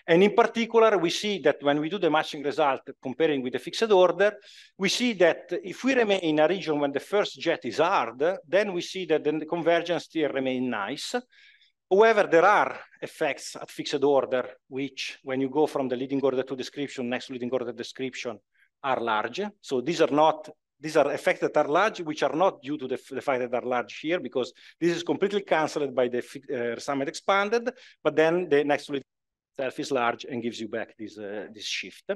And in particular, we see that when we do the matching result comparing with the fixed order, we see that if we remain in a region when the first jet is hard, then we see that the convergence still remain nice. However, there are effects at fixed order, which when you go from the leading order to description, next leading order description, are large. So these are not these are effects that are large, which are not due to the, the fact that are large here, because this is completely cancelled by the uh, summit expanded, but then the next solid itself is large and gives you back this, uh, this shift.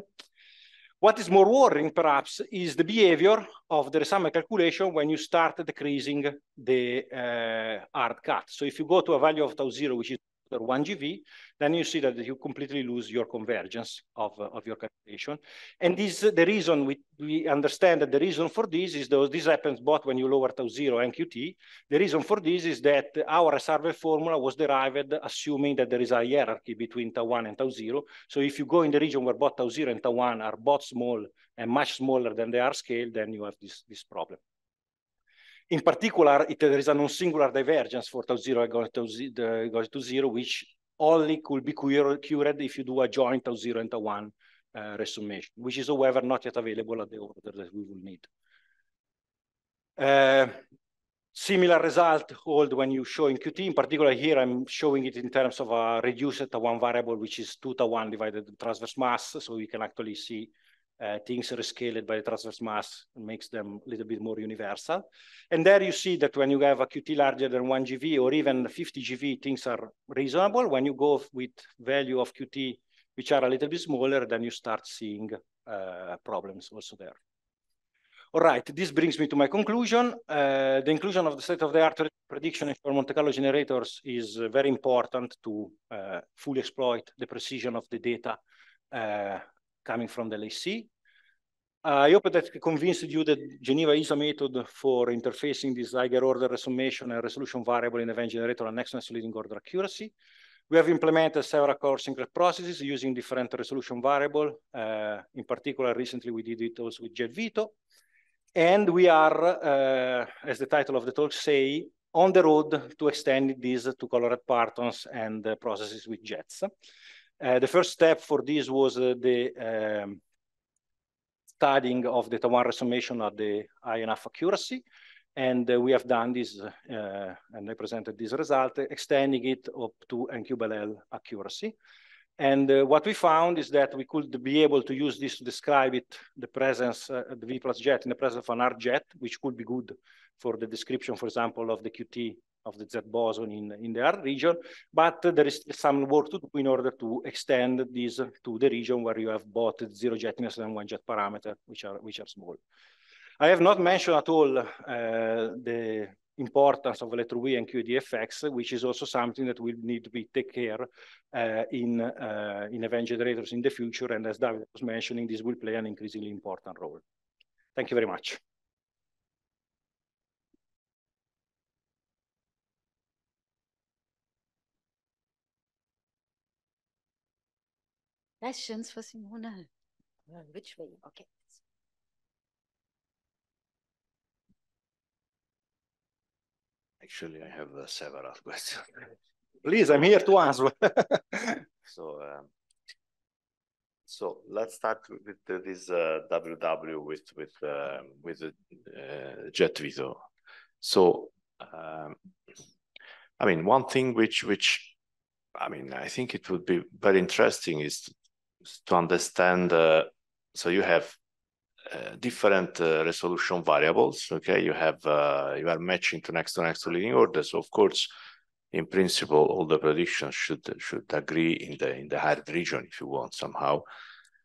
What is more worrying, perhaps, is the behavior of the resummit calculation when you start decreasing the uh, hard cut. So if you go to a value of tau zero, which is or 1 GV, then you see that you completely lose your convergence of, uh, of your calculation. And this uh, the reason we, we understand that the reason for this is those this happens both when you lower tau zero and QT. The reason for this is that our SRV formula was derived assuming that there is a hierarchy between tau one and tau zero. So if you go in the region where both tau zero and tau one are both small and much smaller than the R scale, then you have this, this problem. In particular, it, there is a non-singular divergence for tau zero and tau to zero, which only could be cured if you do a joint tau zero and tau one uh, resummation, which is, however, not yet available at the order that we will need. Uh, similar result hold when you show in Qt. In particular, here I'm showing it in terms of a reduced to one variable, which is two to one divided the transverse mass. So we can actually see uh, things are scaled by the transverse mass makes them a little bit more universal. And there you see that when you have a QT larger than 1 GV or even 50 GV, things are reasonable. When you go with value of QT, which are a little bit smaller, then you start seeing uh, problems also there. All right, this brings me to my conclusion. Uh, the inclusion of the state-of-the-art prediction for Monte Carlo generators is uh, very important to uh, fully exploit the precision of the data uh, coming from the LAC. I hope that convinced you that Geneva is a method for interfacing this Eiger order summation and resolution variable in event generator and excellence leading order accuracy. We have implemented several core syncret processes using different resolution variable. Uh, in particular, recently we did it also with JetVito. And we are, uh, as the title of the talk say, on the road to extend this to colored partons and uh, processes with jets. Uh, the first step for this was uh, the um, studying of the Taiwan resummation at the high enough accuracy. And uh, we have done this, uh, and I presented this result, extending it up to NQBLL accuracy. And uh, what we found is that we could be able to use this to describe it, the presence, the V plus jet in the presence of an R jet, which could be good for the description, for example, of the QT of the Z boson in, in the R region, but there is some work to do in order to extend this to the region where you have both zero jetness and one jet parameter, which are, which are small. I have not mentioned at all uh, the importance of letter V and QD effects, which is also something that will need to be take care uh, in, uh, in event generators in the future. And as David was mentioning, this will play an increasingly important role. Thank you very much. Questions for Simona? Which way? Okay. Actually, I have uh, several questions. Please, I'm here to answer. so, um, so let's start with this uh, WW with with um, with uh, Jet Vito. So, um, I mean, one thing which which I mean, I think it would be very interesting is to understand, uh, so you have uh, different uh, resolution variables. Okay, you have uh, you are matching to next to next to leading order. So of course, in principle, all the predictions should should agree in the in the hard region if you want somehow.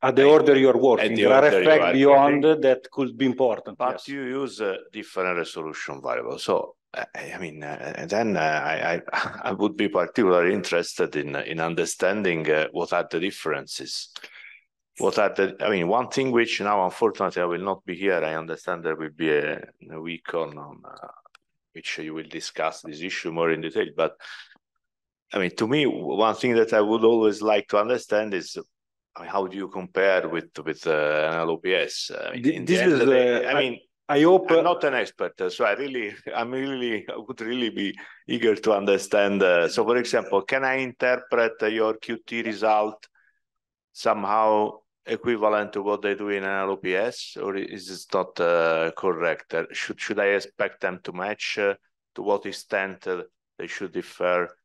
At the and, order you are working, there are effects beyond that could be important. But yes. you use uh, different resolution variables, So I mean, uh, then uh, I, I would be particularly interested in uh, in understanding uh, what are the differences. What are the? I mean, one thing which now unfortunately I will not be here. I understand there will be a, a week on, on uh, which you will discuss this issue more in detail. But I mean, to me, one thing that I would always like to understand is how do you compare with with uh, an LOPS? this is, day, uh, I mean, I hope I'm not an expert, so I really, I'm really, I would really be eager to understand. Uh, so, for example, can I interpret your QT result somehow equivalent to what they do in an LPS, or is it not uh, correct? Uh, should should I expect them to match? Uh, to what extent uh, they should differ?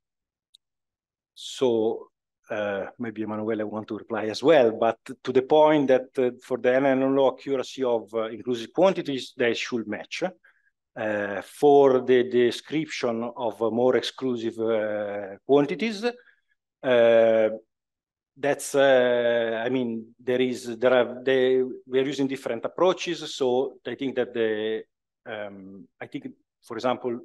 So, uh, maybe Emanuele want to reply as well, but to the point that uh, for the NNLO accuracy of uh, inclusive quantities, they should match. Uh, for the description of uh, more exclusive quantities, that's, I mean, there is, there are, they, we are using different approaches. So I think that the, um, I think, for example,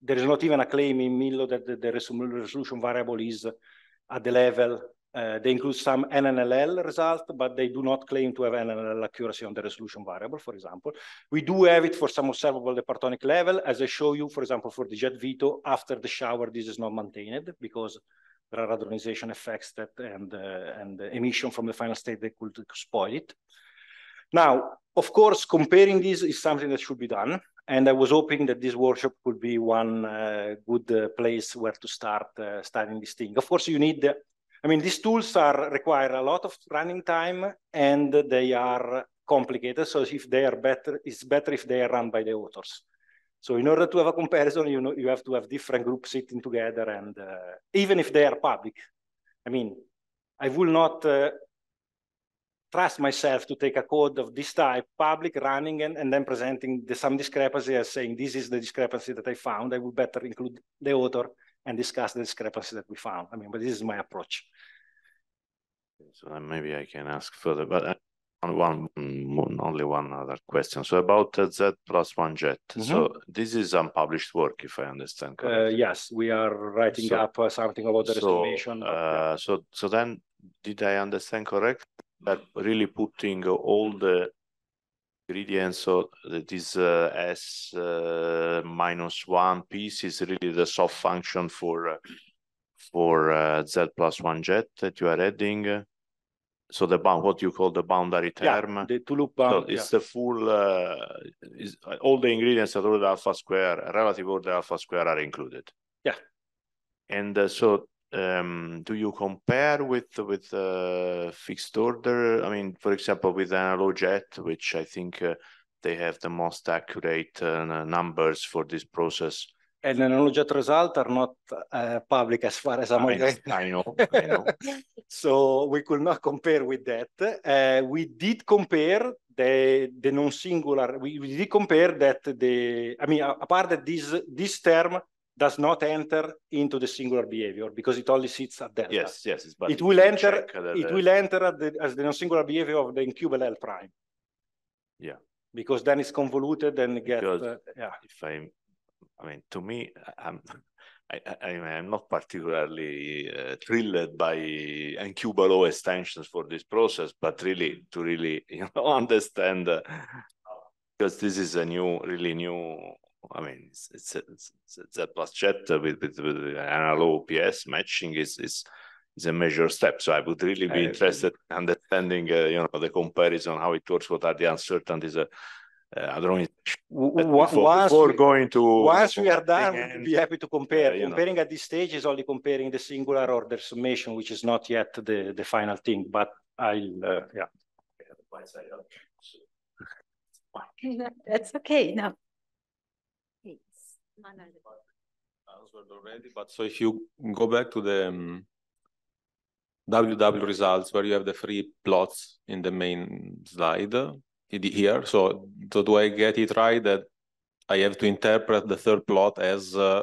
there is not even a claim in Milo that the, the resolution variable is at the level, uh, they include some NNLL result, but they do not claim to have NNLL accuracy on the resolution variable, for example. We do have it for some observable departonic level. As I show you, for example, for the jet veto, after the shower, this is not maintained because there are radonization effects that and, uh, and emission from the final state that could spoil it. Now, of course, comparing this is something that should be done and I was hoping that this workshop could be one uh, good uh, place where to start uh, studying this thing. Of course, you need, I mean, these tools are require a lot of running time and they are complicated. So if they are better, it's better if they are run by the authors. So in order to have a comparison, you know, you have to have different groups sitting together and uh, even if they are public, I mean, I will not uh, trust myself to take a code of this type, public, running, and, and then presenting the, some discrepancy as saying, this is the discrepancy that I found. I would better include the author and discuss the discrepancy that we found. I mean, but this is my approach. So then uh, maybe I can ask further, but uh, one, one only one other question. So about uh, Z plus one jet. Mm -hmm. So this is unpublished work, if I understand correctly. Uh, yes, we are writing so, up something about the so, yeah. So so then, did I understand correct but really putting all the ingredients so this uh, s uh, minus one piece is really the soft function for uh, for uh, z plus one jet that you are adding so the bound what you call the boundary term yeah, the two loop bound so it's yeah. the full uh, is uh, all the ingredients that order alpha square relative order alpha square are included yeah and uh, so um, do you compare with with uh, fixed order? I mean, for example, with AnaloJet, which I think uh, they have the most accurate uh, numbers for this process. And AnaloJet results are not uh, public as far as I'm aware. I know. I know. so we could not compare with that. Uh, we did compare the the non-singular. We, we, did compare that the. I mean, apart that this this term does not enter into the singular behavior because it only sits at delta. Yes, yes. But it will enter. The, it will enter the, as the non-singular behavior of the incubable L prime. Yeah. Because then it's convoluted and gets. Uh, yeah. If i I mean, to me, I'm. I, I, am not particularly uh, thrilled by incubable extensions for this process, but really to really you know understand uh, because this is a new, really new I mean, it's it's, it's, it's a plus chat with, with, with analog OPS matching is is is a major step. So I would really be interested in understanding, uh, you know, the comparison, how it works, what are the uncertainties. Uh, uh I don't know. Once before, we, going to once we are done, we'll be happy to compare. Uh, comparing know. at this stage is only comparing the singular or the summation, which is not yet the the final thing. But I'll uh, yeah. That's okay. now. Answered already, but so if you go back to the um, WW results where you have the three plots in the main slide here, so, so do I get it right that I have to interpret the third plot as uh,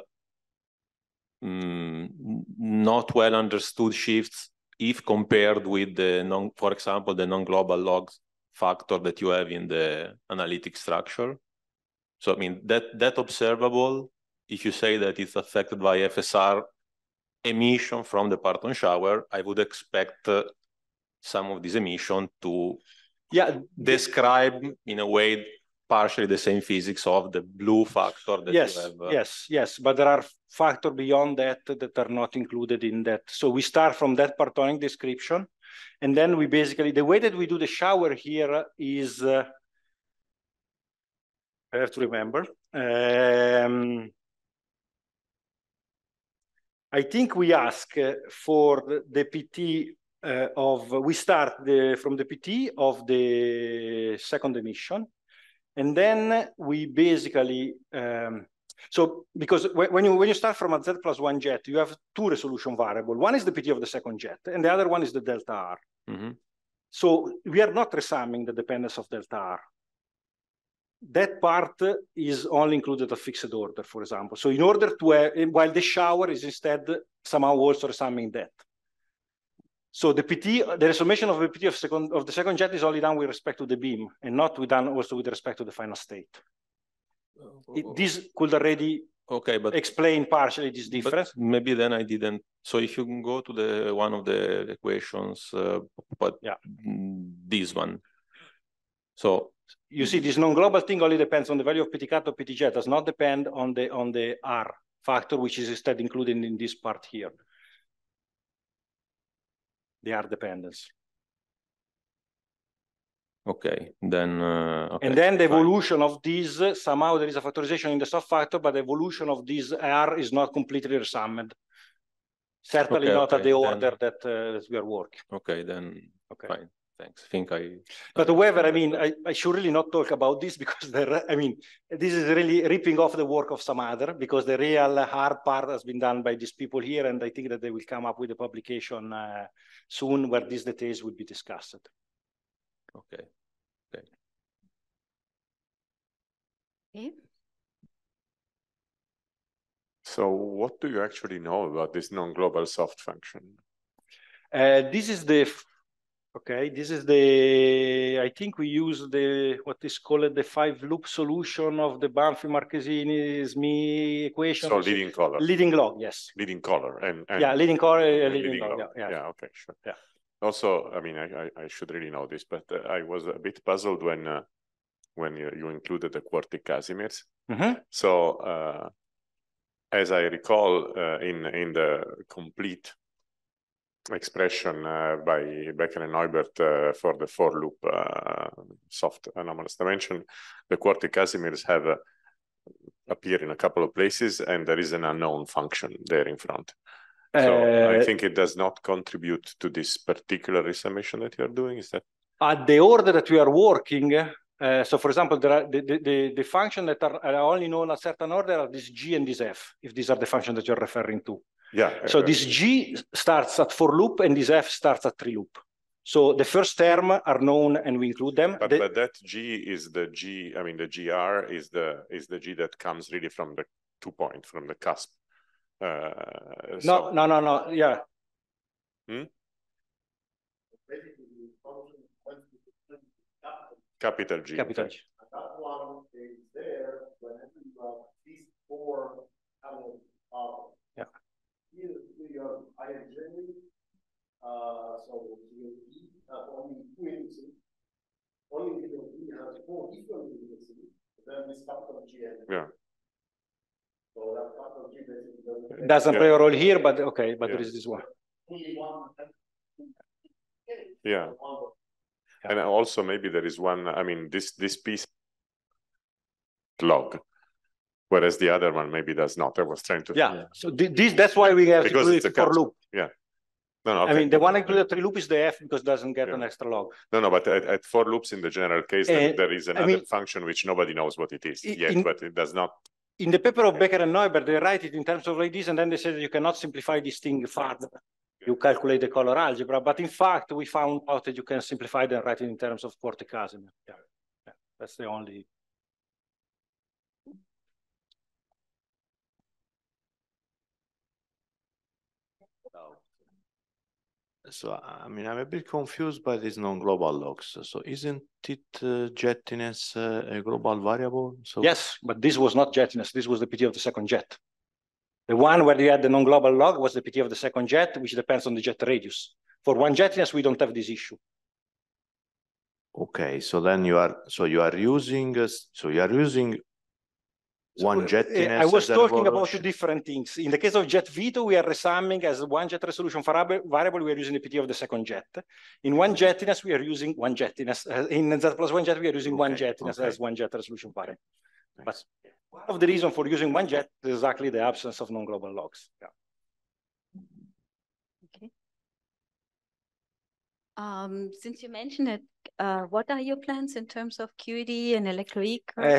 mm, not well understood shifts if compared with the non, for example, the non-global log factor that you have in the analytic structure. So I mean that that observable, if you say that it's affected by FSR emission from the parton shower, I would expect uh, some of this emission to yeah describe in a way partially the same physics of the blue factor that yes, have, uh, Yes, yes, but there are factors beyond that that are not included in that. So we start from that partonic description, and then we basically, the way that we do the shower here is uh, I have to remember. Um, I think we ask uh, for the PT uh, of, we start the, from the PT of the second emission, and then we basically, um, so because when you, when you start from a Z plus one jet, you have two resolution variable. One is the PT of the second jet, and the other one is the delta R. Mm -hmm. So we are not resumming the dependence of delta R that part is only included a fixed order, for example. So in order to, have, eh, while the shower is instead somehow also resumming that. So the PT, the summation of the PT of, second, of the second jet is only done with respect to the beam and not with done also with respect to the final state. Oh, it, oh. this could already okay, but explain partially this difference. Maybe then I didn't. So if you go to the one of the equations, uh, but yeah. this one. So you see this non-global thing only depends on the value of ptcat or ptj does not depend on the on the r factor which is instead included in this part here the r dependence okay then uh, okay. and then the evolution of these uh, somehow there is a factorization in the soft factor but the evolution of this r is not completely resummed certainly okay, not okay. at the order then... that, uh, that we are working okay then okay fine thanks. I think I. But however, I mean, I, I should really not talk about this because the I mean, this is really ripping off the work of some other because the real hard part has been done by these people here, and I think that they will come up with a publication uh, soon where these details will be discussed. Okay. Okay. okay. So what do you actually know about this non-global soft function? Uh, this is the Okay, this is the, I think we use the, what is called the five loop solution of the Banfi Marchesini SME equation. So leading color. Leading log, yes. Leading color. And, and yeah, leading color, uh, leading, leading log. log. Yeah, yeah. yeah, okay, sure. Yeah. Also, I mean, I, I, I should really know this, but uh, I was a bit puzzled when uh, when you, you, included the quartic Casimirs. Mm -hmm. So, uh, as I recall, uh, in in the complete expression uh, by Becker and Neubert uh, for the for loop uh, soft anomalous dimension, the quartic Casimirs have uh, appeared in a couple of places, and there is an unknown function there in front. So I uh, think it does not contribute to this particular resummation that you are doing. Is that at the order that we are working? Uh, so, for example, there are the, the, the function that are, are only known a certain order are this G and this F, if these are the function that you're referring to. Yeah. So this G starts at for loop and this F starts at three loop. So the first term are known and we include them. But, the, but that G is the G, I mean, the GR is the is the G that comes really from the two point, from the cusp. Uh, no, so. no, no, no. Yeah. Hmm? Capital G. Capital G. That one is there when you have these four elements of I am uh, so Only has four Then GM. Yeah. So GM doesn't, play a role here, but okay, but yeah. there is this one. one. Yeah. And also maybe there is one, I mean, this, this piece log whereas the other one maybe does not. I was trying to. Yeah. yeah. So this that's why we have because it's a for loop. Yeah. No, no. Okay. I mean, the one included three loop is the f because doesn't get yeah. an extra log. No, no, but at, at loops in the general case, uh, there, eh, there is another I mean, function which nobody knows what it is in, yet, but it does not. In the paper of Becker and Neuber, they write it in terms of like this, and then they say you cannot simplify this thing further. You calculate the color algebra, but in fact, we found out that you can simplify them and write it in terms of quartic azimuth. Yeah. yeah. That's the only So, I mean, I'm a bit confused by these non-global logs. So isn't it uh, jettiness uh, a global variable? So Yes, but this was not jetiness. This was the PT of the second jet. The one where you had the non-global log was the PT of the second jet, which depends on the jet radius. For one jetiness, we don't have this issue. Okay, so then you are so you are using so you are using one eh, jet eh, I was talking about two different things. In the case of jet veto, we are resumming as one jet resolution variable, we are using the PT of the second jet. In one jetiness, we are using one jetiness. Eh, in Z plus one jet, we are using okay. one jetiness okay. as one jet resolution variable. Nice. But one of the reason for using one jet is exactly the absence of non-global logs. Yeah. Okay. Um, since you mentioned it, uh, what are your plans in terms of QED and electric?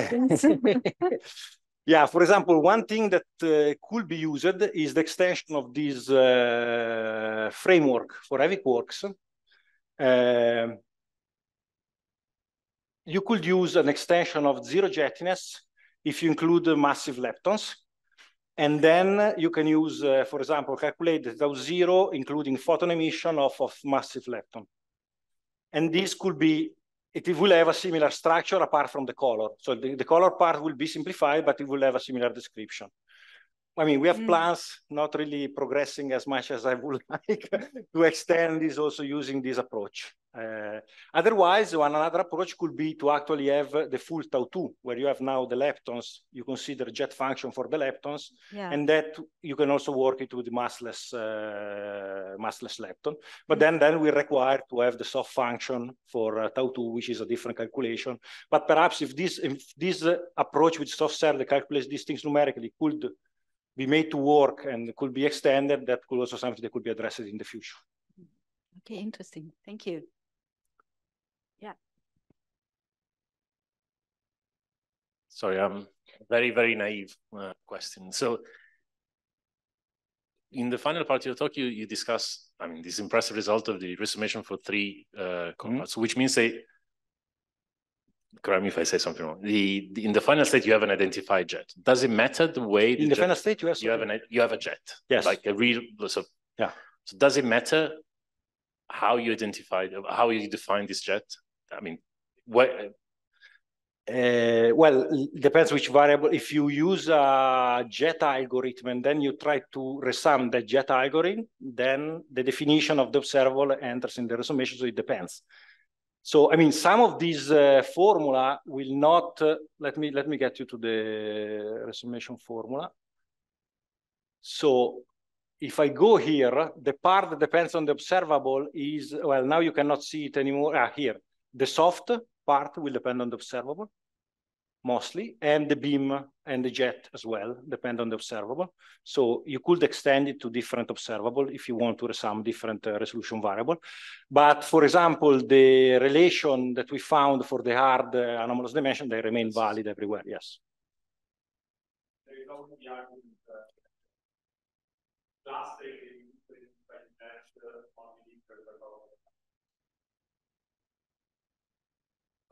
Yeah, for example, one thing that uh, could be used is the extension of this uh, framework for EvicWorks. Uh, um, you could use an extension of zero jettiness if you include massive leptons. And then you can use, uh, for example, calculate tau zero, including photon emission of, of massive lepton. And this could be it will have a similar structure apart from the color. So the, the color part will be simplified, but it will have a similar description. I mean, we have mm. plans not really progressing as much as I would like to extend this also using this approach. Uh, otherwise, one another approach could be to actually have the full tau2, where you have now the leptons, you consider jet function for the leptons, yeah. and that you can also work it with the massless, uh, massless lepton. But mm -hmm. then, then we require to have the soft function for uh, eh, tau2, which is a different calculation. But perhaps if this, if this uh, approach with soft cell that calculates these things numerically could be made to work and could be extended, that could also something that could be addressed in the future. Okay, interesting. Thank you. sorry, I'm very, very naive uh, question. So in the final part of your talk, you, you discuss, I mean, this impressive result of the resubmission for three uh, compounds, mm -hmm. which means they, correct me if I say something wrong, the, the, in the final state, you have an identified jet. Does it matter the way- In the final state, you have- you have, an, you have a jet. Yes. Like a real, so, yeah. so does it matter how you identify how you define this jet? I mean, what, uh, well, depends which variable. If you use a jet algorithm and then you try to resum the jet algorithm, then the definition of the observable enters in the resummation, so it depends. So, I mean, some of these uh, formula will not, uh, let me let me get you to the resummation formula. So if I go here, the part that depends on the observable is, well, now you cannot see it anymore, ah, here, the soft part will depend on the observable mostly, and the beam and the jet as well depend on the observable. So you could extend it to different observable if you want to some different uh, resolution variable. But for example, the relation that we found for the hard uh, anomalous dimension, they remain valid everywhere, yes. There is also the argument that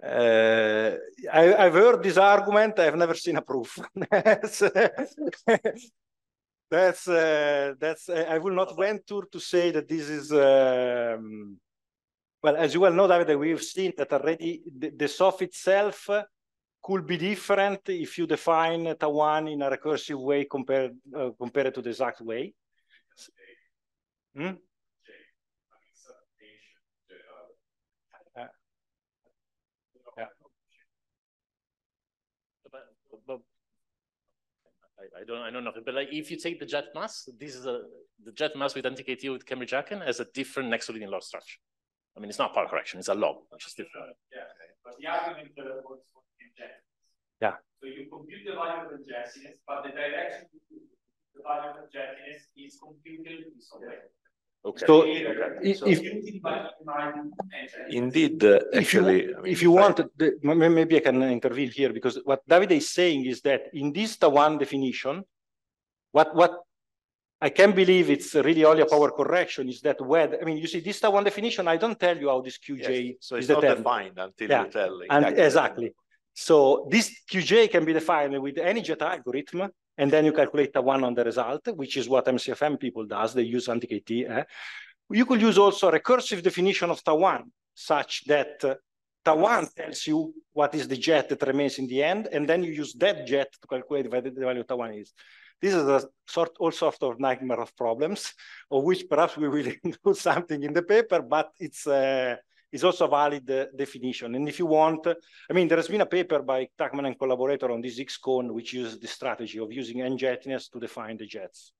Uh, I, have heard this argument. I have never seen a proof. that's that's. Uh, that's uh, I will not venture to say that this is. Um, well, as you well know, David, we've seen that already. The, the soft itself could be different if you define one in a recursive way compared uh, compared to the exact way. Hmm? I don't I know nothing, but like if you take the jet mass, this is a the jet mass with anti with Cambridge Akin has a different next leading log structure. I mean, it's not power correction; it's a log, which is different. Uh, yeah, but the argument uh, works for jet. Yeah. So you compute the value of the jettiness, but the direction the value of the jettiness is computed in some way. Okay. So, so if, indeed, uh, actually, if you, I mean, if you want, maybe I can intervene here because what David is saying is that in this one definition, what what I can believe it's really only a power correction is that where I mean you see this one definition I don't tell you how this QJ yes. so it's not defined until yeah. you tell exactly. And exactly. So this QJ can be defined with any jet algorithm and then you calculate a one on the result, which is what MCFM people does. They use anti-KT. Eh? You could use also recursive definition of Tau1, such that uh, Tau1 tells you what is the jet that remains in the end, and then you use that jet to calculate what the value of Tau1 is. This is a sort, all sort of nightmare of problems, of which perhaps we will do something in the paper, but it's uh, is also a valid uh, definition. And if you want, I mean, there has been a paper by Tuckman and collaborator on this cone, which uses the strategy of using n to define the jets.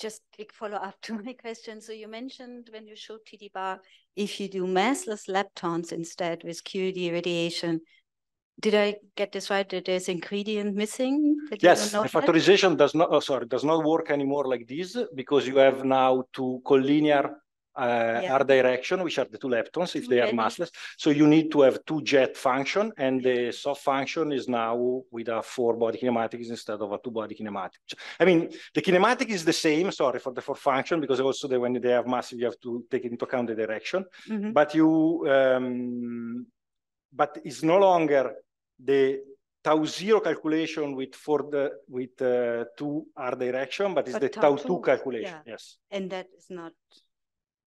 Just quick follow-up to my question. So you mentioned when you showed TD bar, if you do massless leptons instead with QD radiation, did I get this right? That there's ingredient missing? yes, factorization that? does not. Oh, sorry, does not work anymore like this because you have now two collinear uh, yeah. R direction, which are the two leptons if they are massless. So you need to have two jet function, and the soft function is now with a four-body kinematics instead of a two-body kinematics. I mean, the kinematic is the same. Sorry for the four function because also the, when they have massive, you have to take into account the direction. Mm -hmm. But you, um, but it's no longer the tau zero calculation with for the with uh, two r direction, but it's but the tau, tau two calculation. Yeah. Yes, and that is not.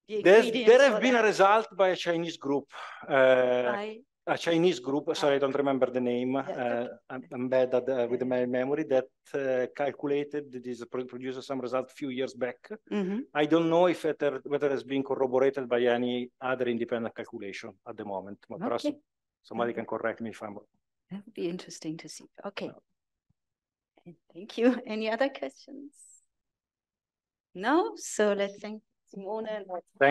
The there have been that. a result by a Chinese group. Uh, a Chinese group, sorry, I don't remember the name. uh, I'm, bad at, uh, with my memory. That uh, calculated this produced some result a few years back. Mm -hmm. I don't know if it, whether it's been corroborated by any other independent calculation at the moment. Okay. Perhaps somebody can correct me if I'm wrong. That would be interesting to see. Okay. And thank you. Any other questions? No? So let's thank Simone. Thank